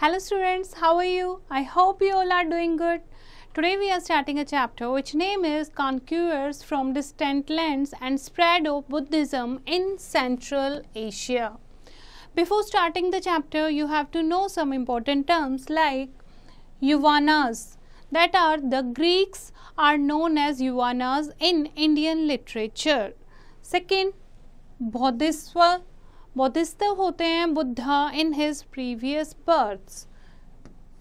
Hello students, how are you? I hope you all are doing good. Today we are starting a chapter which name is Conquerors from Distant Lands and Spread of Buddhism in Central Asia. Before starting the chapter, you have to know some important terms like Yuvanas that are the Greeks are known as Yuvanas in Indian literature. Second, Bodhiswa बोधिस्त होते हैं Buddha in his previous births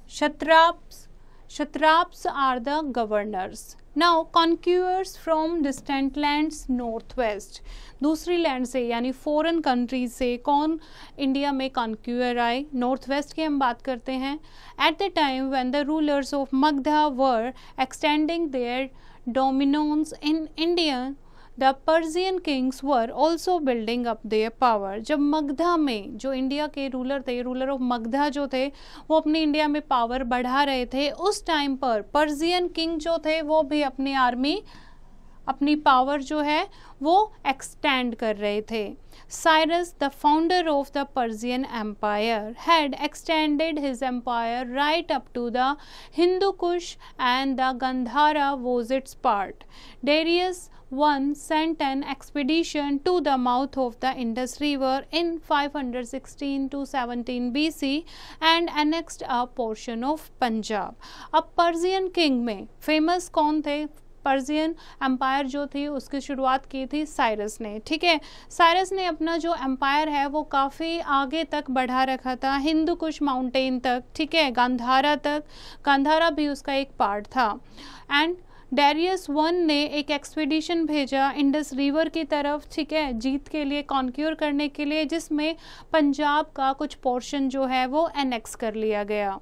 Kshatraps Kshatraps are the governors now conquerors from distant lands north west दूसरी land से यानी foreign countries से कौन India में कॉन्क्यूअर आए नॉर्थ वेस्ट की हम बात करते हैं at the time when the rulers of Magadha were extending their dominions in Indian the Persian kings were also building up their power जब मगधा में जो इंडिया के रूलर थे रूलर ऑफ मगधा जो थे वो अपने इंडिया में पावर बढ़ा रहे थे उस टाइम पर पर्जियन किंग जो थे वो भी अपनी आर्मी अपनी पावर जो है वो एक्सटेंड कर रहे थे Cyrus the founder of the Persian empire had extended his empire right up to the Hindu Kush and the Gandhara was its part Darius one sent an expedition to the mouth of the Indus River in 516 to 17 BC and annexed a portion of Punjab. अब Persian king में famous कौन थे Persian empire जो थी उसकी शुरुआत की थी साइरस ने ठीक है साइरस ने अपना जो एम्पायर है वो काफ़ी आगे तक बढ़ा रखा था हिंदू कुश माउंटेन तक ठीक है गांधारा तक गांधारा भी उसका एक पार्ट था एंड डेरियस वन ने एक एक्सपीडिशन भेजा इंडस रिवर की तरफ ठीक है जीत के लिए कॉन्क्योर करने के लिए जिसमें पंजाब का कुछ पोर्शन जो है वो एनेक्स कर लिया गया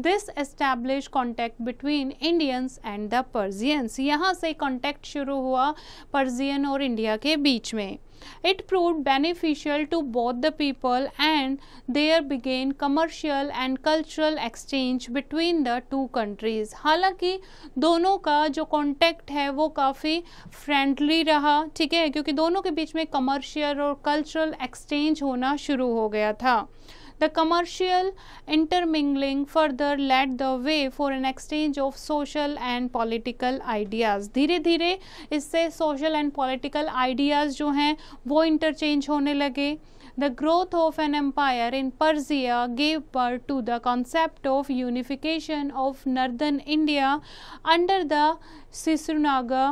this establish contact between Indians and the Persians यहाँ से कॉन्टैक्ट शुरू हुआ परजियन और इंडिया के बीच में It proved beneficial to both the people and there began commercial and cultural exchange between the two countries. halanki dono ka jo contact hai wo kafi friendly raha theek hai kyunki dono ke beech mein commercial aur cultural exchange hona shuru ho gaya tha The commercial intermingling further led the way for an exchange of social and political ideas. धीरे धीरे इससे social and political ideas जो हैं वो interchange होने लगे The growth of an empire in Persia gave birth to the concept of unification of northern India under the Sisrunaga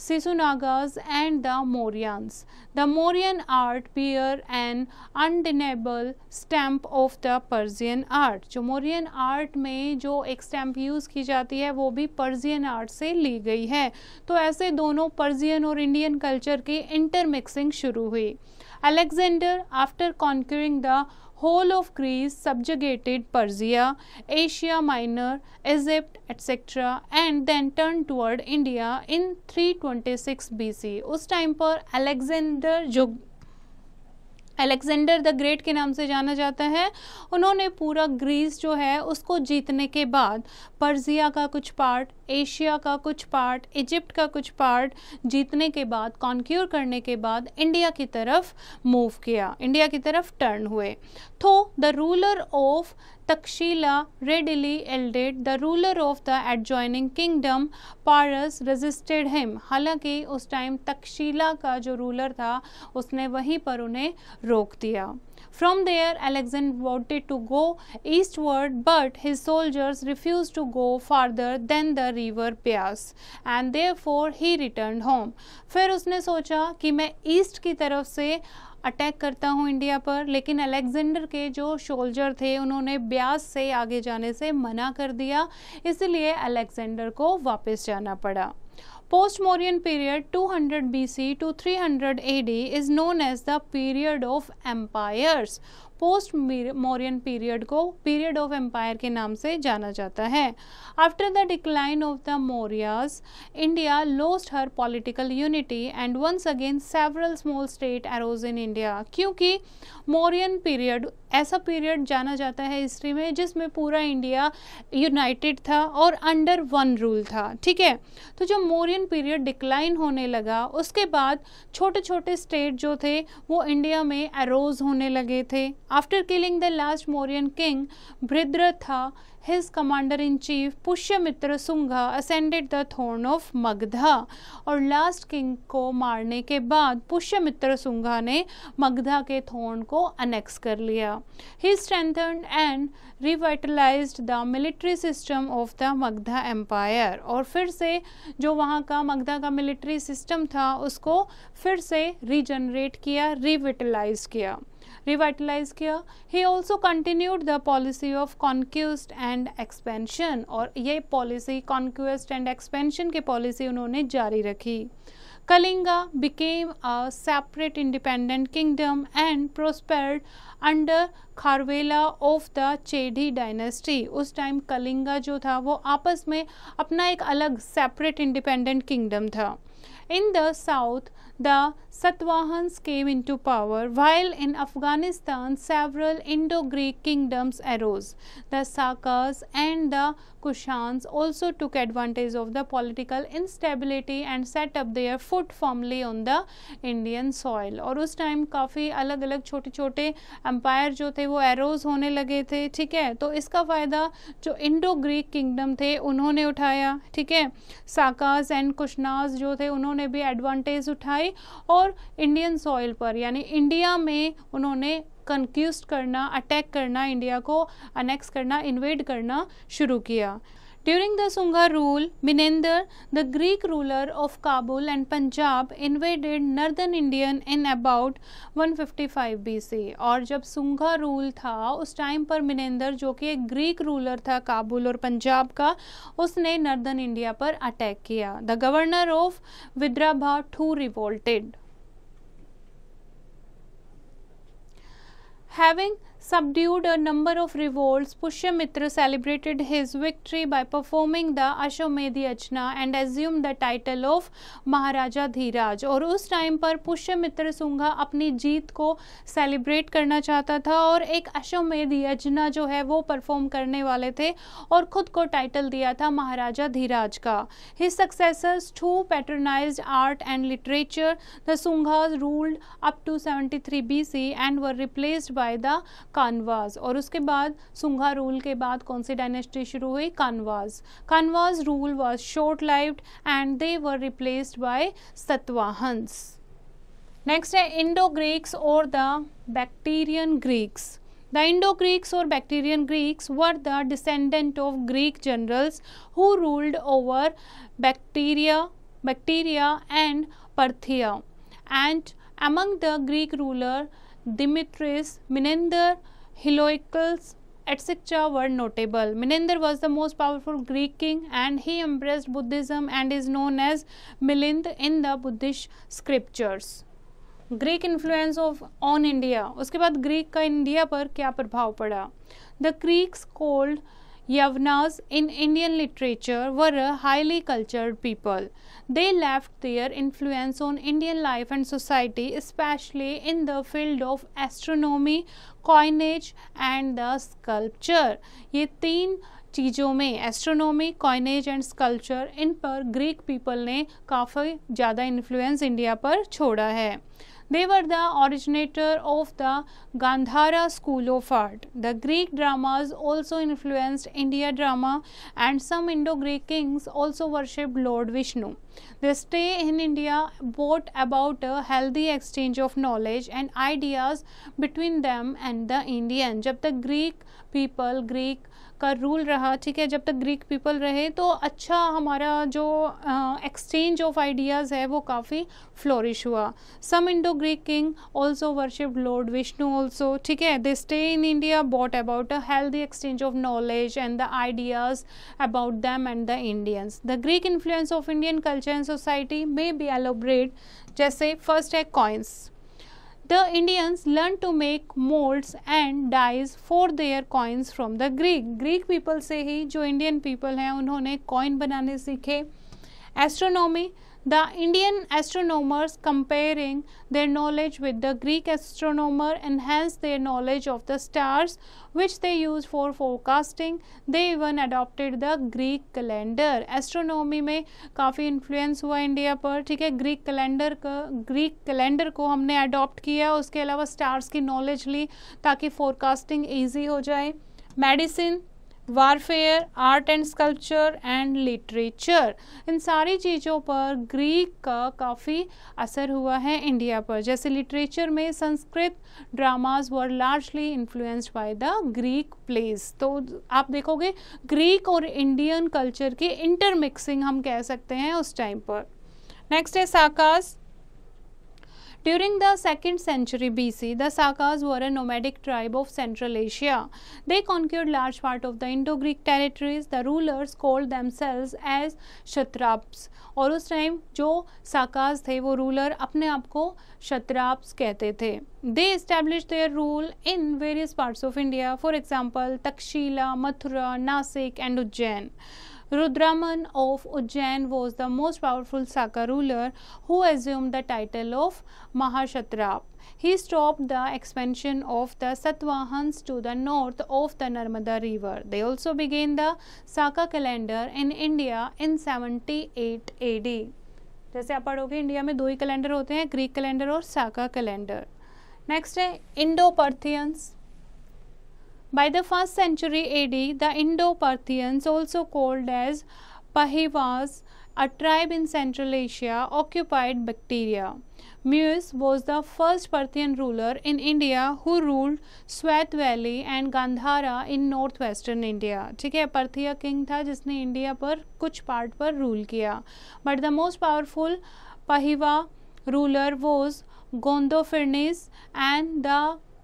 Sisunagas and the Mauryans. The Mauryan art bear an undeniable stamp of the Persian art. जो Mauryan art में जो एक stamp use की जाती है वो भी Persian art से ली गई है तो ऐसे दोनों Persian और Indian culture की intermixing शुरू हुई Alexander, after conquering the whole of Greece, subjugated Persia, Asia Minor, Egypt, etc. and then turned toward India in 326 BC. उस टाइम पर अलेक्जेंडर जो अलेक्जेंडर द ग्रेट के नाम से जाना जाता है उन्होंने पूरा ग्रीस जो है उसको जीतने के बाद पर्जिया का कुछ पार्ट एशिया का कुछ पार्ट इजिप्ट का कुछ पार्ट जीतने के बाद कॉन्क्योर करने के बाद इंडिया की तरफ मूव किया इंडिया की तरफ टर्न हुए तो the ruler of Takshashila readily aided the ruler of the adjoining kingdom Porus resisted him हालांकि उस टाइम तक्षशिला का जो रूलर था उसने वहीं पर उन्हें रोक दिया From there, Alexander wanted to go eastward, but his soldiers refused to go farther than the river Beas and therefore he return home फिर उसने सोचा कि मैं ईस्ट की तरफ से अटैक करता हूँ इंडिया पर लेकिन अलेक्जेंडर के जो सोल्जर थे उन्होंने ब्यास से आगे जाने से मना कर दिया इसलिए अलेक्जेंडर को वापस जाना पड़ा post Mauryan period 200 BC to 300 AD is known as the period of empires post Mauryan period को पीरियड ऑफ एम्पायर के नाम से जाना जाता है after the decline of the Mauryas India lost her political unity and once again several small state arose in India क्योंकि Mauryan period ऐसा period जाना जाता है हिस्ट्री में जिसमें पूरा इंडिया यूनाइटेड था और अंडर वन रूल था ठीक है तो जब मोरियन पीरियड डिक्लाइन होने लगा उसके बाद छोटे छोटे स्टेट जो थे वो इंडिया में एरोज होने लगे थे after killing the last Mauryan king Brihadratha था his commander-in-chief Pushyamitra Shunga ascended the throne of Magadha और लास्ट किंग को मारने के बाद पुष्यमित्र सुंघा ने मगधा के थोर्न को अनेक्स कर लिया he strengthen and revitalise the military system of the Magadha empire और फिर से जो वहाँ का मगधा का मिलिट्री सिस्टम था उसको फिर से रीजनरेट किया रिविटलाइज किया रिवाइटलाइज किया he also continued the policy of conquest and expansion और ये पॉलिसी कॉन्क्यूस्ट एंड एक्सपेंशन की पॉलिसी उन्होंने जारी रखी Kalinga became a separate independent kingdom and prospered under Kharavela of the Chedi dynasty उस टाइम कलिंगा जो था वो आपस में अपना एक अलग सेपरेट इंडिपेंडेंट किंगडम था in the south the Satwahans came into power, while in Afghanistan several Indo-Greek kingdoms arose. The Sakas and the Kushans also took advantage of the political instability and set up their foot firmly on the Indian soil. और उस time काफ़ी अलग अलग छोटे छोटे empire जो थे वो arose होने लगे थे ठीक है तो इसका फ़ायदा जो Indo Greek kingdom थे उन्होंने उठाया ठीक है Sakas and Kushans जो थे उन्होंने भी advantage उठाई और इंडियन सॉइल पर यानी इंडिया में उन्होंने कंक्यूस्ट करना अटैक करना इंडिया को अनेक्स करना इन्वेड करना शुरू किया During the Sunga rule, Minender, the Greek ruler of Kabul and Punjab, invaded northern Indian in about 155 BC. और जब Sunga rule था उस टाइम पर मिनेंदर जो कि एक ग्रीक रूलर था काबुल और पंजाब का उसने northern India पर attack किया The governor of Vidrabha too revolted. having subdued a number of revolts, Pushyamitra celebrated his victory by performing the Ashwamedhi Achna and assumed the title of Maharaja Dhiraj. और उस time पर पुष्यमित्र सुंघा अपनी जीत को celebrate करना चाहता था और एक अश्वमेध यजना जो है वो परफॉर्म करने वाले थे और खुद को टाइटल दिया था महाराजा धीराज का his successors to patronise art and literature the Sungas ruled up to 73 BC and were replaced by the Kanvas और उसके बाद सुंघा रूल के बाद कौन सी डायनेस्टी शुरू हुई Kanvas Kanvas rule was short life and they were replaced by Satavahanas next है इंडो ग्रीक्स और the Bactrian Greeks the Indo Greeks और Bactrian Greeks were the descendant of Greek generals who ruled over Bactria Bactria and Parthia and among the Greek ruler Dimitris, Menander, Heloicles, etc. were notable. Menander was the most powerful Greek king and he embraced Buddhism and is known as Milind in the Buddhist scriptures. Greek influence of on India उसके बाद Greek का India पर क्या प्रभाव पड़ा the Greeks called Yavanas in Indian literature were a highly cultured people. They left their influence on Indian life and society, especially in the field of astronomy, coinage, and the sculpture. ये तीन चीज़ों में astronomy coinage and sculpture इन पर Greek people ने काफ़ी ज़्यादा influence India पर छोड़ा है They were the originator of the Gandhara school of art. The Greek dramas also influenced India drama and some Indo-Greek kings also worshipped Lord Vishnu. Their stay in India brought about a healthy exchange of knowledge and ideas between them and the Indian. Jab the Greek people, Greek का rule रहा ठीक है जब तक Greek people रहे तो अच्छा हमारा जो एक्सचेंज ऑफ आइडियाज़ है वो काफ़ी फ्लोरिश हुआ some Indo Greek king also worship lord Vishnu also ठीक है they stay in India brought about a healthy exchange of knowledge and the ideas about them and the Indians the Greek influence of Indian culture and society may be elaborate जैसे first है coins the Indians learned to make molds and dies for their coins from the Greek. Greek people say ही जो Indian people हैं उन्होंने coin बनाने सीखे astronomy the Indian astronomers comparing their knowledge with the Greek astronomer enhance their knowledge of the stars which they use for forecasting they even adopted the Greek calendar astronomy में काफ़ी influence हुआ India पर ठीक है Greek calendar का Greek calendar को हमने adopt किया उसके अलावा स्टार्स की नॉलेज ली ताकि फोरकास्टिंग ईजी हो जाए medicine warfare art and sculpture and literature इन सारी चीज़ों पर ग्रीक का काफ़ी असर हुआ है इंडिया पर जैसे लिटरेचर में Sanskrit dramas were largely influenced by the Greek plays तो आप देखोगे ग्रीक और इंडियन कल्चर की इंटरमिक्सिंग हम कह सकते हैं उस टाइम पर नेक्स्ट है साकाश During the 2nd century BC, the Sakas were a nomadic tribe of Central Asia. They conquered large part of the Indo-Greek territories. The rulers called themselves as Shatraps. और उस time जो साकास थे वो ruler अपने आप को शत्राप्स कहते They established their rule in various parts of India. For example, Takshila, Mathura, Nasik, and Ujjain. Rudraman of Ujjain was the most powerful Saka ruler who assumed the title of Mahashatra. He stopped the expansion of the Satvahans to the north of the Narmada river. They also began the Saka calendar in India in 78 AD. जैसे आप पढ़ोगे India में दो ही calendar होते हैं Greek calendar और Saka calendar next है Indo Parthians By the 1st century AD, the Indo-Parthians, also called as Pahivas, a tribe in Central Asia, occupied Bactria. Muis was the first Parthian ruler in India who ruled Swat Valley and Gandhara in northwestern India. ठीक है पर्थिया king था जिसने India पर कुछ part पर rule किया but the most powerful Pahlava ruler was Gondophernes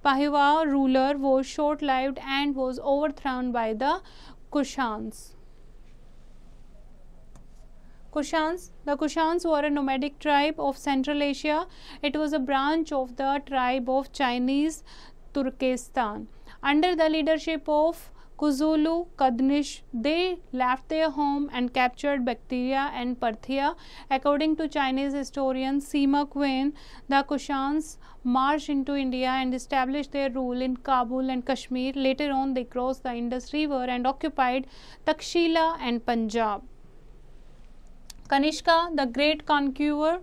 Pahwa ruler was short-lived and was overthrown by the Kushans. Kushans. The Kushans were a nomadic tribe of Central Asia. It was a branch of the tribe of Chinese Turkestan. Under the leadership of Kuzulu, Kadnish. They left their home and captured Bactria and Parthia. According to Chinese historian Sima Qin, the Kushans marched into India and established their rule in Kabul and Kashmir. Later on, they crossed the Indus River and occupied Takshila and Punjab. Kanishka, the great conqueror.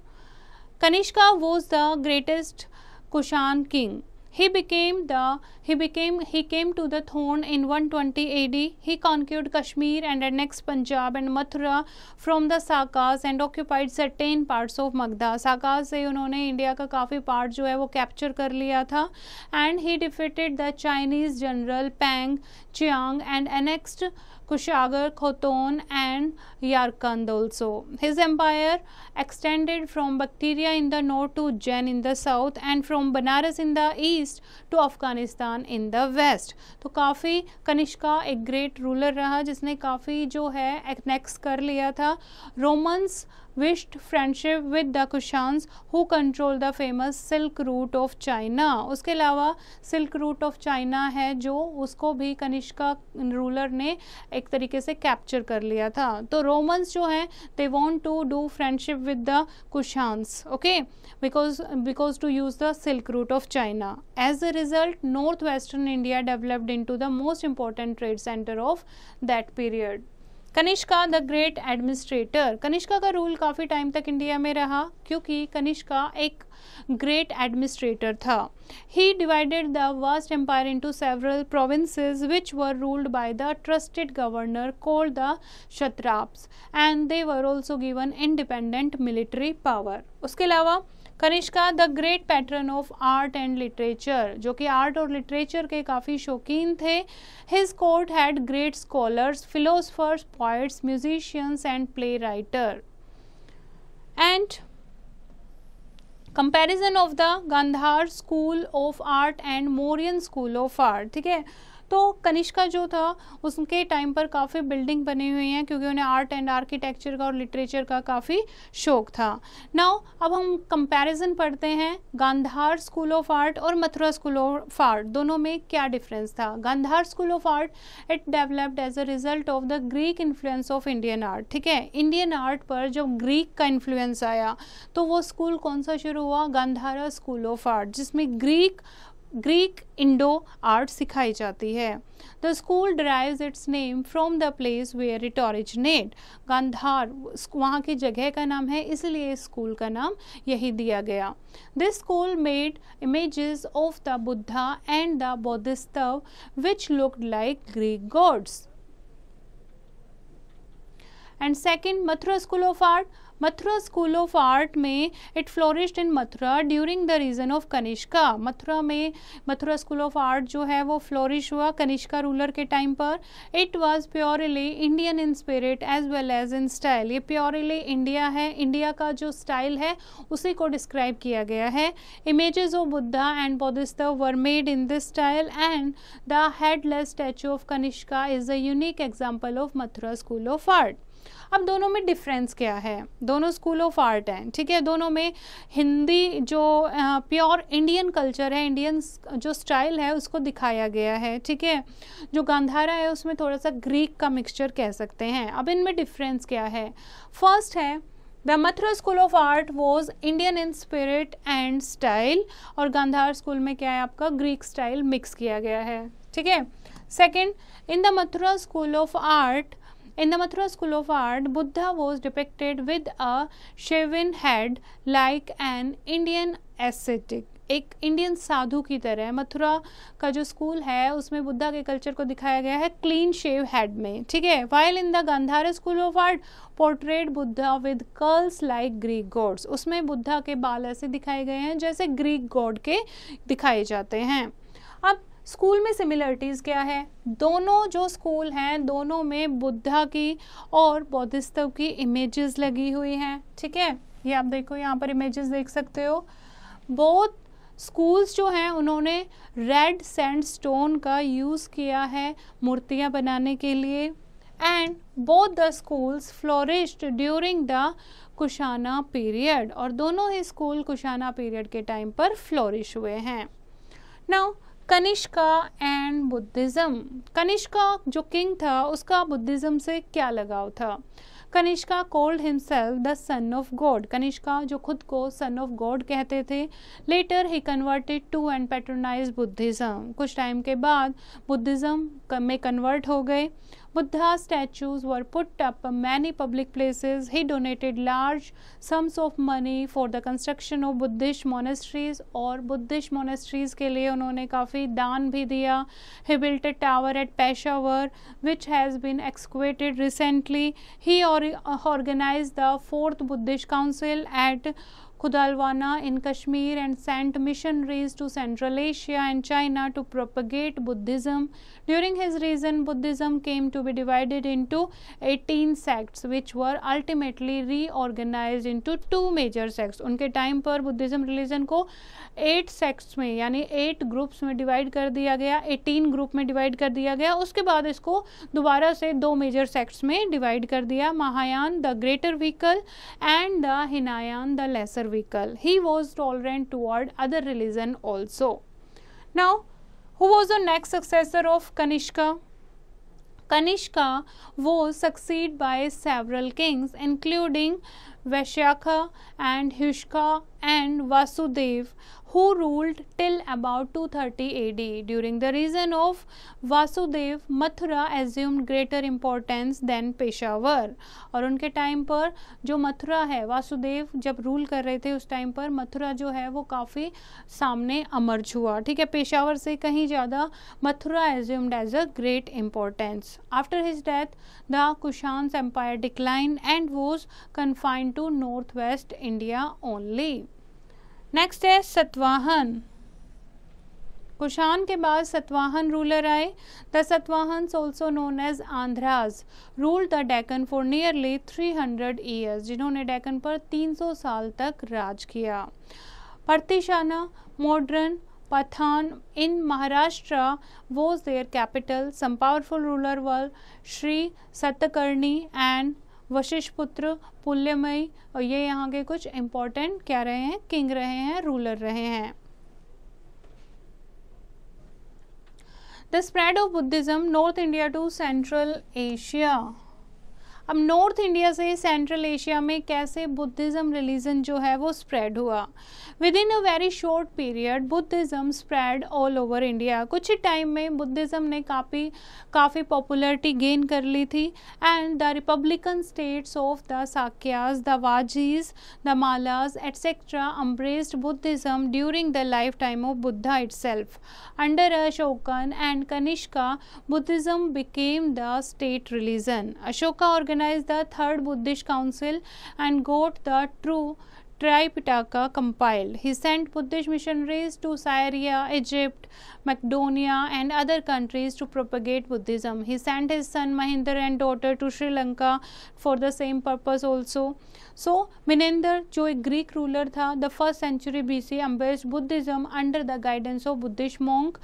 Kanishka was the greatest Kushan king. He became the he became he came to the throne in 120 AD. He conquered Kashmir and annexed Punjab and Mathura from the Sakas and occupied certain parts of Magda. Sakas से उन्होंने India का काफ़ी part जो है वो capture कर लिया था and he defeated the Chinese general Pan चियांग and annexed Kushagar, Khoton and Yarkand also. His empire extended from Bactria in the north to Jain in the south and from Banaras in the east to Afghanistan in the west. तो काफ़ी कनिष्का एक great ruler रहा जिसने काफ़ी जो है एक्नेक्स कर लिया था Romans wished friendship with the Kushans who control the famous silk route of China उसके अलावा सिल्क रूट ऑफ चाइना है जो उसको भी कनिष्का रूलर ने एक तरीके से कैप्चर कर लिया था तो रोमन्स जो हैं they want to do friendship with the Kushans okay because because to use the silk route of China as a result north western India developed into the most important trade centre of that period Kanishka the great administrator Kanishka का rule काफ़ी time तक India में रहा क्योंकि कनिष्का एक great administrator था he divided the vast empire into several province which were ruled by the trusted governor called the satraps and they were also given independent military power उसके अलावा Kanishka the great patron of art and literature जो कि art और literature के काफ़ी शौकीन थे his court had great scholars philosophers poets musicians and play writer and comparison of the Gandhara school of art and Mauryan school of art ठीक है तो कनिष्का जो था उसके टाइम पर काफ़ी बिल्डिंग बनी हुई हैं क्योंकि उन्हें आर्ट एंड आर्किटेक्चर का और लिटरेचर का काफ़ी शौक था नाउ अब हम कंपैरिजन पढ़ते हैं गांधार स्कूल ऑफ आर्ट और मथुरा स्कूल ऑफ आर्ट दोनों में क्या डिफरेंस था Gandhara school of art it developed as a result of the Greek influence of Indian art ठीक है इंडियन आर्ट पर जब ग्रीक का इन्फ्लुएंस आया तो वो स्कूल कौन सा शुरू हुआ गांधारा स्कूल ऑफ आर्ट जिसमें ग्रीक ग्रीक इंडो आर्ट सिखाई जाती है the school derive its name from the place where it originate Gandhara वहाँ की जगह का नाम है इसलिए स्कूल का नाम यही दिया गया this school made images of the Buddha and the Bodhisattva which looked like Greek gods and second Mathura school of art Mathura school of art में it flourished in Mathura during the reign of Kanishka Mathura में मथुरा स्कूल ऑफ आर्ट जो है वो flourish हुआ Kanishka ruler के time पर it was purely Indian in spirit as well as in style ये purely India है इंडिया का जो स्टाइल है उसी को डिस्क्राइब किया गया है images of Buddha and Bodhisattva were made in this style and the headless statue of Kanishka is a unique example of Mathura school of art अब दोनों में डिफरेंस क्या है दोनों स्कूल ऑफ आर्ट हैं ठीक है दोनों में हिंदी जो प्योर इंडियन कल्चर है इंडियन जो स्टाइल है उसको दिखाया गया है ठीक है जो गांधारा है उसमें थोड़ा सा ग्रीक का मिक्सचर कह सकते हैं अब इनमें डिफरेंस क्या है फर्स्ट है the Mathura school of art was Indian in spirit and style और गांधार स्कूल में क्या है आपका ग्रीक स्टाइल मिक्स किया गया है ठीक है second in the Mathura school of art In the Mathura school of art, Buddha was depicted with a shaven head like an Indian ascetic. एक इंडियन साधु की तरह मथुरा का जो स्कूल है उसमें बुद्धा के कल्चर को दिखाया गया है क्लीन शेव हेड में ठीक है while in the Gandhara school of art portrait Buddha with curls like Greek gods उसमें बुद्धा के बाल ऐसे दिखाए गए हैं जैसे ग्रीक गॉड के दिखाए जाते हैं अब स्कूल में सिमिलरिटीज़ क्या है दोनों जो स्कूल हैं दोनों में बुद्धा की और बौद्धिस्तव की इमेजेस लगी हुई हैं ठीक है ये आप देखो यहाँ पर इमेजेस देख सकते हो बोथ स्कूल्स जो हैं उन्होंने रेड सैंड स्टोन का यूज़ किया है मूर्तियाँ बनाने के लिए and both the schools flourish during the Kushana period और दोनों ही स्कूल कुशाना पीरियड के टाइम पर फ्लोरिश हुए हैं now Kanishka and Buddhism Kanishka जो किंग था उसका बुद्धिज़्म से क्या लगाव था Kanishka called himself the son of God Kanishka जो खुद को सन ऑफ गॉड कहते थे later he converted to and patronise Buddhism कुछ टाइम के बाद बुद्धिज़्म में कन्वर्ट हो गए Buddha statues were put up in many public places. He donated large sums of money for the construction of Buddhist monasteries or Buddhist monasteries ke liye unhone kafi daan bhi diya. He built a tower at Peshawar which has been excavated recently. He or, organized the fourth Buddhist council at Khudalwana in Kashmir and sent missionaries to Central Asia and China to propagate Buddhism. During his reign, Buddhism came to be divided into 18 sects which were ultimately reorganized into two major sects. उनके time पर Buddhism religion को eight sects में यानी eight groups में divide कर दिया गया 18 group में divide कर दिया गया उसके बाद इसको दोबारा से दो major sects में divide कर दिया Mahayana the greater vehicle and the Hinayana the lesser He was tolerant toward other religion also. Now, who was the next successor of Kanishka? Kanishka was succeeded by several kings including Vaishakha and Hushka and Vasudev who ruled till about 230 AD. During the reign of Vasudeva Mathura assumed greater importance than Peshawar और उनके time पर जो मथुरा है वासुदेव जब rule कर रहे थे उस टाइम पर मथुरा जो है वो काफ़ी सामने अमर्ज हुआ ठीक है पेशावर से कहीं ज़्यादा Mathura assumed as a great importance after his death the Kushans empire decline and was confined to north west India only next है सतवाहन कुशान के बाद सतवाहन रूलर आए the Satavahana also known as Andhras rule the Deccan for nearly 300 years जिन्होंने डेकन पर 300 साल तक राज किया Pratishthana modern Paithan in Maharashtra was their capital some powerful ruler were Shri Satakarni and Vashishtha Vasishthiputra Pulumayi और ये यहाँ के कुछ इम्पोर्टेंट क्या रहे हैं किंग रहे हैं रूलर रहे हैं the spread of Buddhism north India to central Asia अब नॉर्थ इंडिया से सेंट्रल एशिया में कैसे बुद्धिज़्म रिलीजन जो है वो स्प्रेड हुआ within a very short period Buddhism spread all over India कुछ ही टाइम में बुद्धिज़्म ने काफ़ी काफ़ी पॉपुलरिटी गेन कर ली थी and the republican states of the Sakyas the Vajjis the Mallas etcetera embraced Buddhism during the lifetime of Buddha itself. Under Ashoka and Kanishka Buddhism became the state religion Ashoka organized organized the third Buddhist council and got the true Tripitaka compiled. He sent Buddhist missionaries to Syria, Egypt, Macedonia, and other countries to propagate Buddhism. He sent his son Mahinder and daughter to Sri Lanka for the same purpose also. So, Menander, who was a Greek ruler tha, the first century BC embraced Buddhism under the guidance of Buddhist monk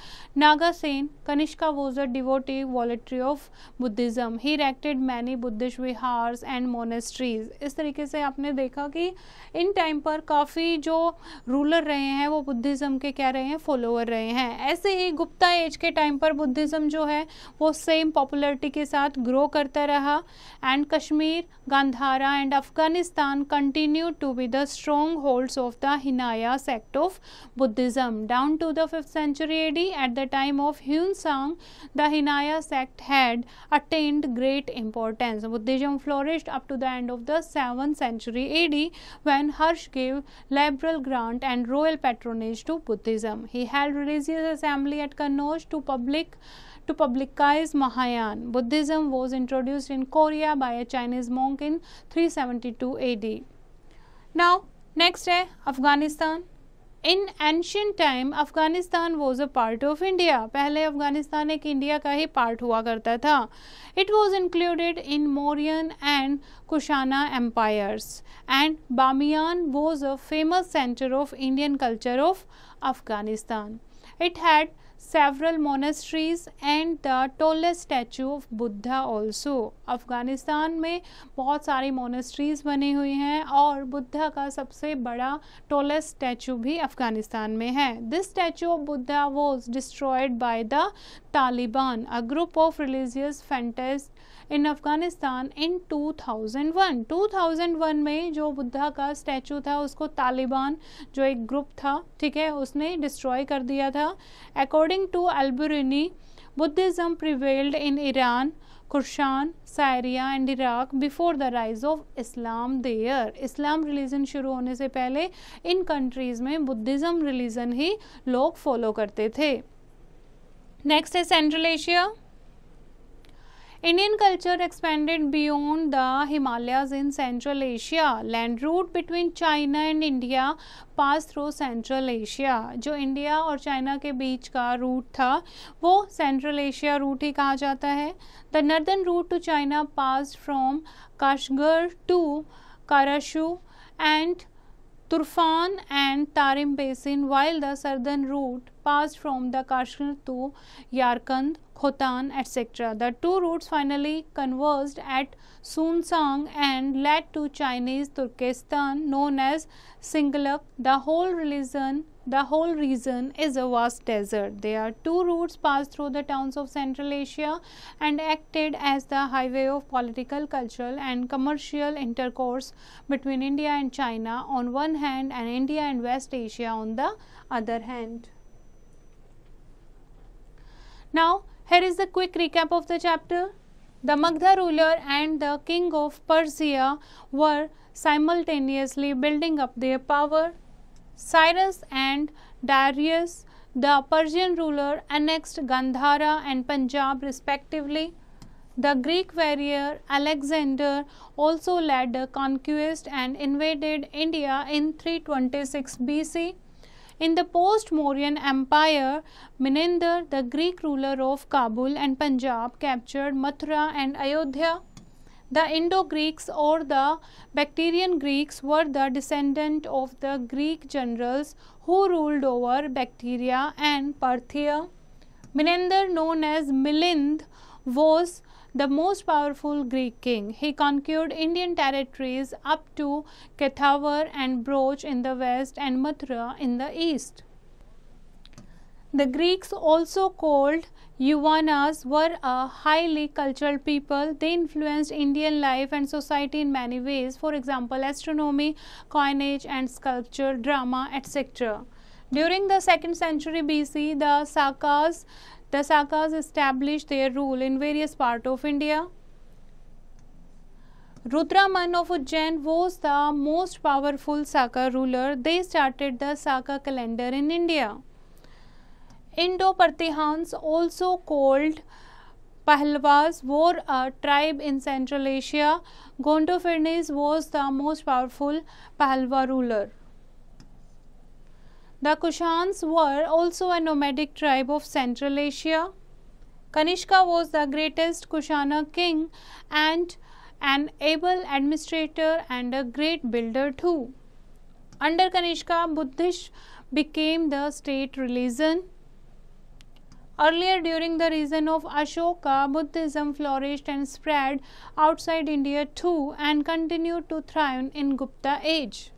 Nagasena. Kanishka was a devotee voluntary of Buddhism. He erected many Buddhist vihars and monasteries. इस तरीके से आपने देखा कि in time time पर काफ़ी जो ruler रहे हैं वो बुद्धिज़्म के क्या रहे हैं फॉलोअर रहे हैं ऐसे ही गुप्ता एज के टाइम पर बुद्धिज़्म जो है वो सेम पॉपुलरिटी के साथ ग्रो करता रहा and Kashmir Gandhara and Afghanistan continue to be the strongholds of the Hinayana sect of Buddhism down to the fifth century AD at the time of Hiuen Tsang the Hinayana sect had attained great importance Buddhism flourish up to the end of the seven century AD when Harsha Ghosh gave liberal grant and royal patronage to Buddhism. He held religious assembly at Kannauj to public to publicize Mahayana. Buddhism was introduced in Korea by a Chinese monk in 372 AD. Now, next day, Afghanistan. In ancient time Afghanistan was a part of India पहले अफ़गानिस्तान एक India का ही part हुआ करता था it was included in Mauryan and Kushana empires and Bamiyan was a famous centre of Indian culture of Afghanistan it had several monasteries and the tallest statue of Buddha also. afghanistan में बहुत सारी monasteries बनी हुई हैं और buddha का सबसे बड़ा tallest statue भी afghanistan में है This statue of Buddha was destroyed by the Taliban, a group of religious fanatics इन अफगानिस्तान इन 2001 2001 में जो बुद्धा का स्टैचू था उसको तालिबान जो एक ग्रुप था ठीक है उसने डिस्ट्रॉय कर दिया था according According to Al-Biruni, Buddhism prevailed in Iran, Khorasan, Syria and Iraq before the rise of Islam there. Islam religion शुरू होने से पहले इन countries में Buddhism religion ही लोग follow करते थे Next is Central Asia. Indian culture expanded beyond the Himalayas in Central Asia. Land route between China and India passed through Central Asia. जो India और चाइना के बीच का रूट था वो सेंट्रल एशिया रूट ही कहा जाता है the northern route to China pass from Kashgar to Karashahr and Turfan and Tarim Basin, while the southern route passed from the Kashmir to Yarkand Khotan, etc. The two routes finally converged at Sunsang and led to Chinese Turkestan known as Singalak. The whole religion the whole region is a vast desert. There are two routes passed through the towns of Central Asia and acted as the highway of political, cultural and commercial intercourse between India and China on one hand and India and West Asia on the other hand. Now, here is the quick recap of the chapter. The Magda ruler and the king of Persia were simultaneously building up their power. Cyrus and Darius, the Persian ruler, annexed Gandhara and Punjab respectively. The Greek warrior Alexander also led a conquest and invaded India in 326 BC. In the post-Mauryan Empire, Minander, the Greek ruler of Kabul and Punjab, captured Mathura and Ayodhya. The Indo-Greeks or the Bactrian Greeks were the descendant of the Greek generals who ruled over Bactria and Parthia. Minander, known as Milind, was the most powerful Greek king. He conquered Indian territories up to Kethavar and Broch in the west and Mathura in the east. The Greeks, also called Yuvanas, were a highly cultured people. They influenced Indian life and society in many ways, for example, astronomy, coinage and sculpture, drama, etc. During the 2nd century BC, the Sakas the Sakas established their rule in various parts of India. Rudraman of Ujjain was the most powerful Saka ruler. They started the Saka calendar in India. Indo-Partihans, also called Pahlavas, were a tribe in Central Asia. Gondophernes was the most powerful Pahlava ruler. The Kushans were also a nomadic tribe of Central Asia. Kanishka was the greatest Kushana king and an able administrator and a great builder too. Under Kanishka, Buddhism became the state religion. Earlier during the reign of Ashoka, Buddhism flourished and spread outside India too and continued to thrive in Gupta age.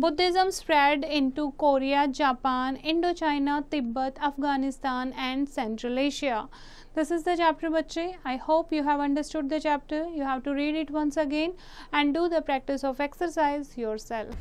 Buddhism spread into Korea, Japan, Indochina, Tibet, Afghanistan and Central Asia. This is the chapter bache. I hope you have understood the chapter. You have to read it once again and do the practice of exercise yourself.